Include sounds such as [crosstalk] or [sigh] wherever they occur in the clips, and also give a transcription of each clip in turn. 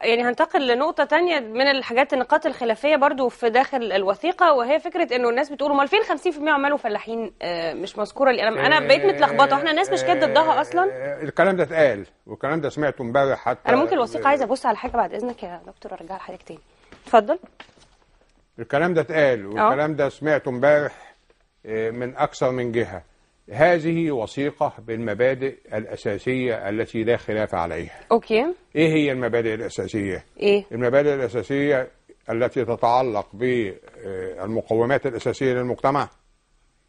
يعني هنتقل لنقطة تانية من الحاجات النقاط الخلافية برضو في داخل الوثيقة وهي فكرة انه الناس بتقول امال فين 50% عمال فلاحين آه، مش مذكورة لي انا انا آه، بقيت متلخبطة احنا الناس مش كانت ضدها آه، اصلا الكلام ده اتقال والكلام ده سمعته امبارح حتى انا ممكن الوثيقة عايز ابص على حاجة بعد اذنك يا دكتور ارجع لحضرتك تاني اتفضل الكلام ده اتقال والكلام ده سمعته امبارح من اكثر من جهة هذه وثيقة بالمبادئ الأساسية التي لا خلاف عليها أوكي إيه هي المبادئ الأساسية؟ إيه؟ المبادئ الأساسية التي تتعلق بالمقومات الأساسية للمجتمع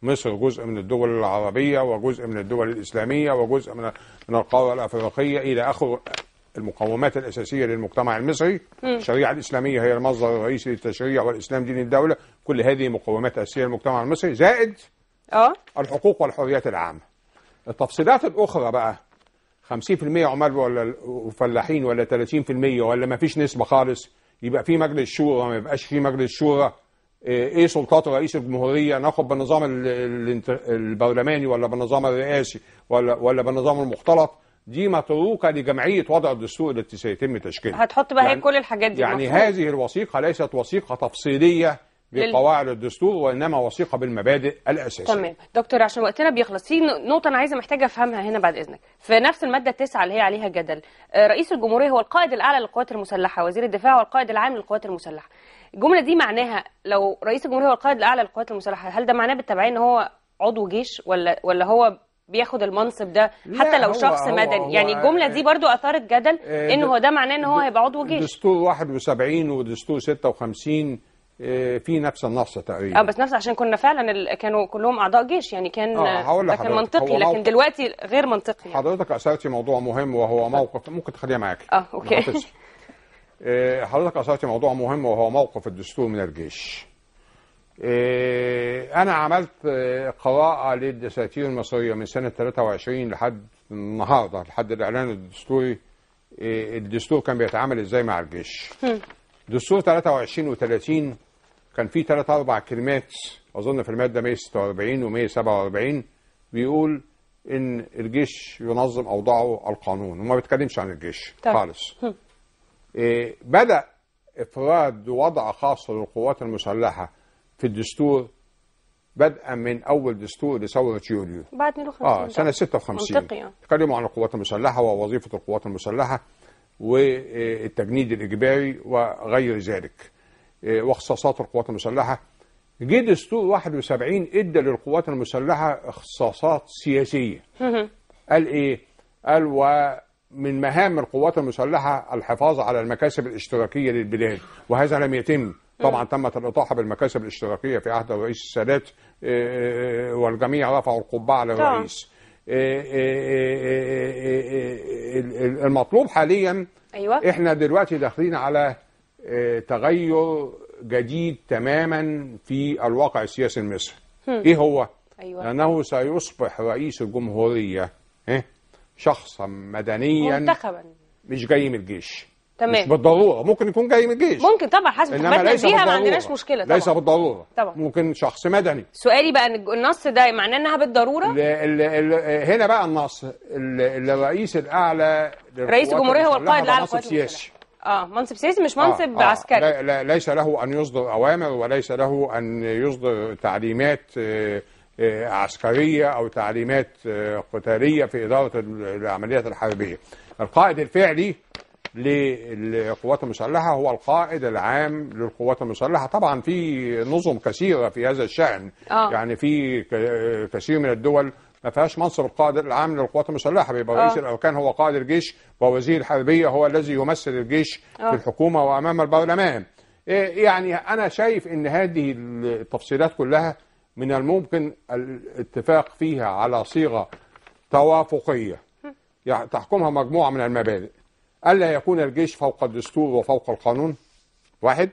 مصر جزء من الدول العربية وجزء من الدول الإسلامية وجزء من من القارة الأفريقية إلى آخر المقومات الأساسية للمجتمع المصري م. الشريعة الإسلامية هي المصدر الرئيسي للتشريع والإسلام دين الدولة كل هذه مقومات أساسية للمجتمع المصري زائد اه الحقوق والحريات العامة التفصيلات الأخرى بقى 50% عمال ولا فلاحين ولا 30% ولا ما فيش نسبة خالص يبقى في مجلس شورى ما يبقاش في مجلس شورى ايه, إيه سلطات رئيس الجمهورية ناخد بالنظام البرلماني ولا بالنظام الرئاسي ولا ولا بالنظام المختلط دي متروكة لجمعية وضع الدستور التي سيتم تشكيلها هتحط بقى يعني كل الحاجات دي يعني مفروض. هذه الوثيقة ليست وثيقة تفصيلية بقواعد الدستور وانما وثيقه بالمبادئ الاساسيه تمام دكتور عشان وقتنا بيخلص في نقطه انا عايزه محتاجه افهمها هنا بعد اذنك في نفس الماده 9 اللي هي عليها جدل آه، رئيس الجمهوريه هو القائد الاعلى للقوات المسلحه وزير الدفاع والقائد العام للقوات المسلحه الجمله دي معناها لو رئيس الجمهوريه هو القائد الاعلى للقوات المسلحه هل ده معناه بالتبعيه ان هو عضو جيش ولا ولا هو بياخد المنصب ده حتى لو شخص هو مدني هو يعني الجمله دي آه، برضو اثارت جدل آه، ان هو ده معناه ان هو هيبقى عضو جيش دستور 71 ودستور 56 آه، في نفس النص تقريبا اه بس نفس عشان كنا فعلا ال... كانوا كلهم اعضاء جيش يعني كان آه ده كان منطقي لكن موقف... دلوقتي غير منطقي حضرتك اثرتي موضوع مهم وهو آه. موقف ممكن تخليها معاكي اه اوكي [laughs] آه، حضرتك اثرتي موضوع مهم وهو موقف الدستور من الجيش انا عملت قراءه للدساتير المصريه من سنه 23 لحد النهارده لحد الاعلان الدستوري الدستور كان بيتعامل ازاي مع الجيش دستور 23 و30 كان في ثلاث أربع كلمات أظن في المادة 146 و 147 بيقول إن الجيش ينظم أوضاعه القانون وما بيتكلمش عن الجيش طيب. خالص إيه بدأ إفراد وضع خاص للقوات المسلحة في الدستور بدءا من اول دستور لثوره يوليو بعد 52 اه سنه 56 منطقي تكلموا عن القوات المسلحه ووظيفه القوات المسلحه والتجنيد الاجباري وغير ذلك إيه، واختصاصات القوات المسلحة جه دستور 71 ادى للقوات المسلحة اختصاصات سياسية قال ايه قال ومن مهام القوات المسلحة الحفاظ على المكاسب الاشتراكية للبلاد وهذا لم يتم طبعا تمت الإطاحة بالمكاسب الاشتراكية في عهد الرئيس السادات إيه، إيه، والجميع رفعوا القبعة للرئيس المطلوب حاليا أيوة. احنا دلوقتي داخلين على آه، تغير جديد تماما في الواقع السياسي المصري ايه هو أيوة. انه سيصبح رئيس الجمهوريه إيه؟ شخصا مدنيا منتخبا مش جاي من الجيش تمام مش بالضروره ممكن يكون جاي من الجيش ممكن طبعا حسب انما فيها ما عندناش مشكله طبعا ليس بالضروره طبعا ممكن شخص مدني سؤالي بقى النص ده معناه انها بالضروره ل... ل... ل... هنا بقى النص الرئيس الاعلى رئيس الجمهوريه هو القائد الاعلى للقوات السياسي اه منصب سياسي مش آه، منصب آه آه عسكري لا, لا ليس له ان يصدر اوامر وليس له ان يصدر تعليمات آه آه عسكريه او تعليمات آه قتاليه في اداره العمليات الحربيه. القائد الفعلي للقوات المسلحه هو القائد العام للقوات المسلحه، طبعا في نظم كثيره في هذا الشان آه. يعني في آه، كثير من الدول ما فيهاش منصب القائد العام للقوات المسلحه بيبقى رئيس الاركان آه. هو قائد الجيش ووزير الحربيه هو الذي يمثل الجيش أوه. في آه. الحكومه وامام البرلمان إيه، يعني انا شايف ان هذه التفصيلات كلها من الممكن الاتفاق فيها على صيغه توافقيه يعني تحكمها مجموعه من المبادئ الا يكون الجيش فوق الدستور وفوق القانون واحد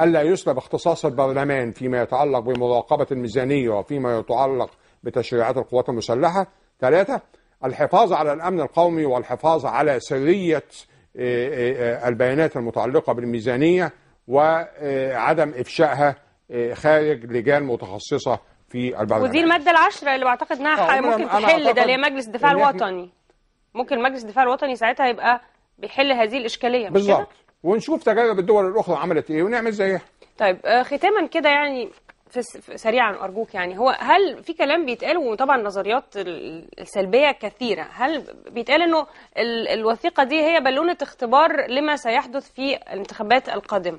الا يسلب اختصاص البرلمان فيما يتعلق بمراقبه الميزانيه وفيما يتعلق بتشريعات القوات المسلحة ثلاثة الحفاظ على الأمن القومي والحفاظ على سرية آه، آه، آه، البيانات المتعلقة بالميزانية وعدم إفشائها خارج لجان متخصصة في البلد ودي المادة العشرة اللي بعتقد أنها ممكن تحل ده اللي هي مجلس الدفاع الوطني ممكن مجلس الدفاع الوطني ساعتها يبقى بيحل هذه الإشكالية بالظبط ونشوف تجارب الدول الأخرى عملت إيه ونعمل زيها طيب ختاما كده يعني سريعا ارجوك يعني هو هل في كلام بيتقال وطبعا النظريات السلبيه كثيره هل بيتقال انه الوثيقه دي هي بالونه اختبار لما سيحدث في الانتخابات القادمه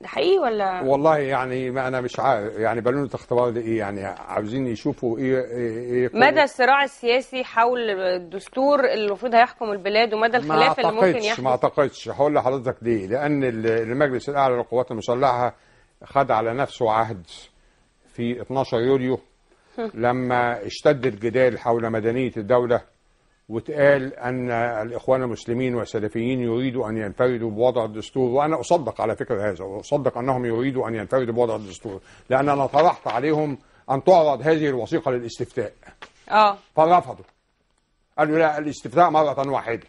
ده حقيقي ولا والله يعني ما انا مش عارف يعني بالونه اختبار دي ايه يعني عاوزين يشوفوا ايه, إيه, إيه مدى الصراع السياسي حول الدستور اللي المفروض هيحكم البلاد ومدى الخلاف اللي ممكن يحصل ما اعتقدش هقول لحضرتك ليه لان المجلس الاعلى للقوات المسلحه خد على نفسه عهد في 12 يوليو [laughs] لما اشتد الجدال حول مدنية الدولة وتقال أن الإخوان المسلمين والسلفيين يريدوا أن ينفردوا بوضع الدستور وأنا أصدق على فكرة هذا وأصدق أنهم يريدوا أن ينفردوا بوضع الدستور لأن أنا طرحت عليهم أن تعرض هذه الوثيقة للاستفتاء آه. فرفضوا قالوا لا الاستفتاء مرة واحدة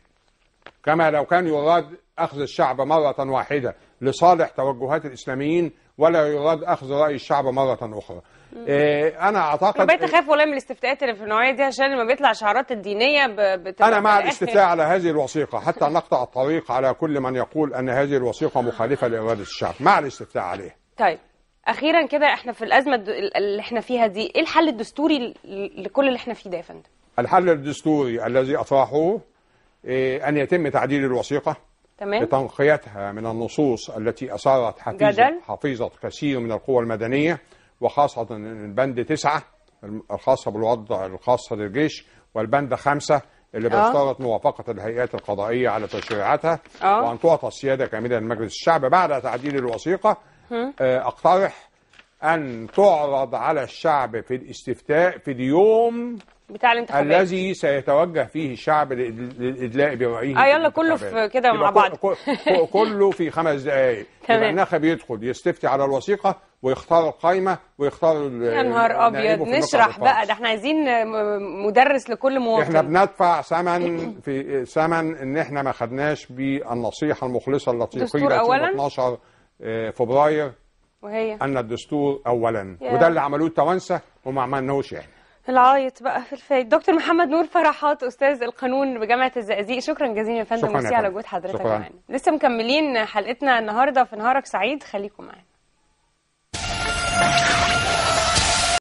كما لو كان يراد أخذ الشعب مرة واحدة لصالح توجهات الإسلاميين ولا يراد أخذ رأي الشعب مرة أخرى إيه أنا أعتقد بقيت أخاف والله من الاستفتاءات اللي في النوعية دي عشان لما بيطلع شعارات الدينية بتبقى أنا مع الاستفتاء على هذه الوثيقة حتى نقطع الطريق على كل من يقول أن هذه الوثيقة مخالفة لإرادة الشعب مع الاستفتاء عليها طيب أخيرا كده إحنا في الأزمة اللي إحنا فيها دي إيه الحل الدستوري لكل اللي إحنا فيه ده يا فندم؟ الحل الدستوري الذي أطرحه إيه أن يتم تعديل الوثيقة تمام. لتنقيتها من النصوص التي اثارت حفيظة, حفيظة كثير من القوى المدنية وخاصة البند تسعة الخاصة بالوضع الخاصة للجيش والبند خمسة اللي آه. بيشترط موافقة الهيئات القضائية على تشريعاتها أوه. وأن تعطى السيادة كاملة لمجلس الشعب بعد تعديل الوثيقة آه، أقترح أن تعرض على الشعب في الاستفتاء في اليوم بتاع الانتخابات الذي سيتوجه فيه الشعب للادلاء برأيه اه يلا كله في كده مع بعض [laughs] كله في خمس دقائق تمام النخب يدخل يستفتي على الوثيقه ويختار القايمه ويختار يا نهار ابيض نشرح بقى ده احنا عايزين مدرس لكل مواطن احنا بندفع ثمن [clears throat] في ثمن ان احنا ما خدناش بالنصيحه المخلصه التي في 12 فبراير وهي ان الدستور اولا وده اللي عملوه التوانسه وما عملناهوش احنا العايط بقى في الفايت دكتور محمد نور فرحات استاذ القانون بجامعه الزقازيق شكرا جزيلا يا فندم على وجود حضرتك معانا لسه مكملين حلقتنا النهارده في نهارك سعيد خليكم معانا